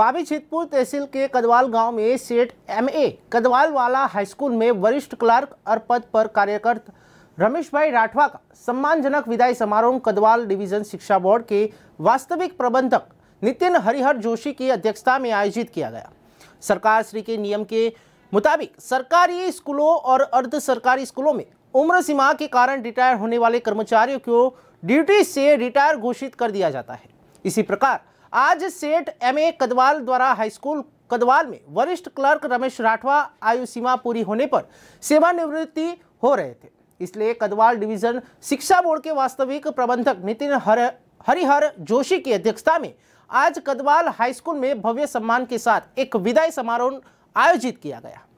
पाबी छितपुर तहसील के कदवाल गांव में सेठ एमए कदवाल वाला हाईस्कूल में वरिष्ठ क्लर्क और पद पर कार्यरत रमेश भाई राठवा का सम्मानजनक विदाई समारोह कदवाल डिवीजन शिक्षा बोर्ड के वास्तविक प्रबंधक नितिन हरिहर जोशी की अध्यक्षता में आयोजित किया गया सरकार श्री के नियम के मुताबिक सरकारी स्कूलों और अर्ध सरकारी स्कूलों में उम्र सीमा के कारण रिटायर होने वाले कर्मचारियों को ड्यूटी से रिटायर घोषित कर दिया जाता है इसी प्रकार आज सेठ एम ए कदवाल द्वारा हाईस्कूल कदवाल में वरिष्ठ क्लर्क रमेश राठवा आयु सीमा पूरी होने पर सेवानिवृत्ति हो रहे थे इसलिए कदवाल डिवीजन शिक्षा बोर्ड के वास्तविक प्रबंधक नितिन हर हरिहर जोशी की अध्यक्षता में आज कदवाल हाईस्कूल में भव्य सम्मान के साथ एक विदाई समारोह आयोजित किया गया